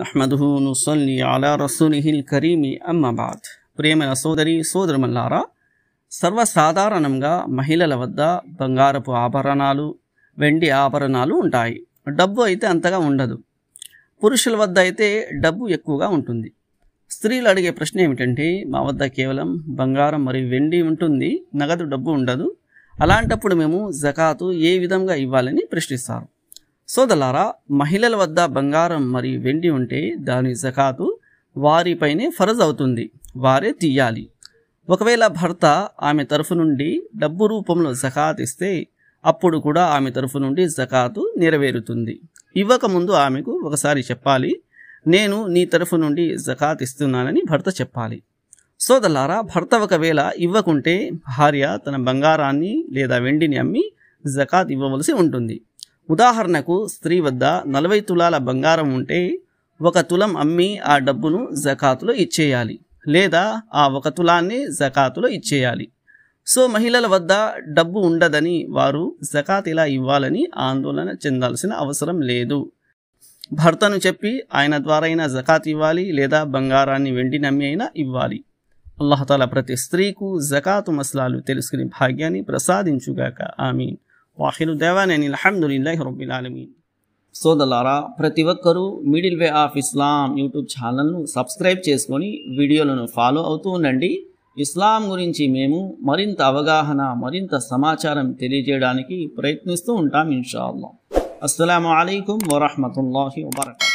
నహ్మదుహు నుసల్లి అలా రసూలిహిల్ కరీమి అమ్మబాద్ ప్రేమైన సోదరి సోదరుమల్లారా సర్వసాధారణంగా మహిళల వద్ద బంగారపు ఆభరణాలు వెండి ఆభరణాలు ఉంటాయి డబ్బు అయితే అంతగా ఉండదు పురుషుల వద్ద అయితే డబ్బు ఎక్కువగా ఉంటుంది స్త్రీలు అడిగే ప్రశ్న ఏమిటంటే మా వద్ద కేవలం బంగారం మరియు వెండి ఉంటుంది నగదు డబ్బు ఉండదు అలాంటప్పుడు మేము జకాతు ఏ విధంగా ఇవ్వాలని ప్రశ్నిస్తారు సోదలారా మహిళల వద్ద బంగారం మరియు వెండి ఉంటే దాని జకాతు వారిపైనే ఫరజ్ అవుతుంది వారే తీయాలి ఒకవేళ భర్త ఆమె తరఫు నుండి డబ్బు రూపంలో జకాత్ ఇస్తే అప్పుడు కూడా ఆమె తరఫు నుండి జకాతు నెరవేరుతుంది ఇవ్వకముందు ఆమెకు ఒకసారి చెప్పాలి నేను నీ తరఫు నుండి జకాత్ ఇస్తున్నానని భర్త చెప్పాలి సోదలారా భర్త ఒకవేళ ఇవ్వకుంటే భార్య తన బంగారాన్ని లేదా వెండిని అమ్మి జకాత్ ఇవ్వవలసి ఉంటుంది ఉదాహరణకు స్త్రీ వద్ద నలభై తులాల బంగారం ఉంటే ఒక తులం అమ్మి ఆ డబ్బును జకాతులో ఇచ్చేయాలి లేదా ఆ ఒక తులాన్ని జకాతులో ఇచ్చేయాలి సో మహిళల వద్ద డబ్బు ఉండదని వారు జకాత్ ఇలా ఇవ్వాలని ఆందోళన చెందాల్సిన అవసరం లేదు భర్తను చెప్పి ఆయన ద్వారా అయినా జకాత్ ఇవ్వాలి లేదా బంగారాన్ని వెండి నమ్మి అయినా ఇవ్వాలి అల్లహతాల ప్రతి స్త్రీకు జకాతు మసలాలు తెలుసుకుని భాగ్యాన్ని ప్రసాదించుగాక ఆమె వాహిరు దేవానేని అల్హమ్దుల్లాహి రబ్బిల్ ఆలమీన్ సోదలారా ప్రతి ఒక్కరూ middle way of Islam YouTube ఛానల్ను సబ్స్క్రైబ్ చేసుకొని వీడియోలను ఫాలో అవుతూ ఉండండి ఇస్లాం గురించి మేము మరింత అవగాహన మరింత సమాచారం తెలియజేయడానికి ప్రయత్నిస్తూ ఉంటాం ఇన్షాల్లా అస్సలం అయికం వరహమూల వబర్కా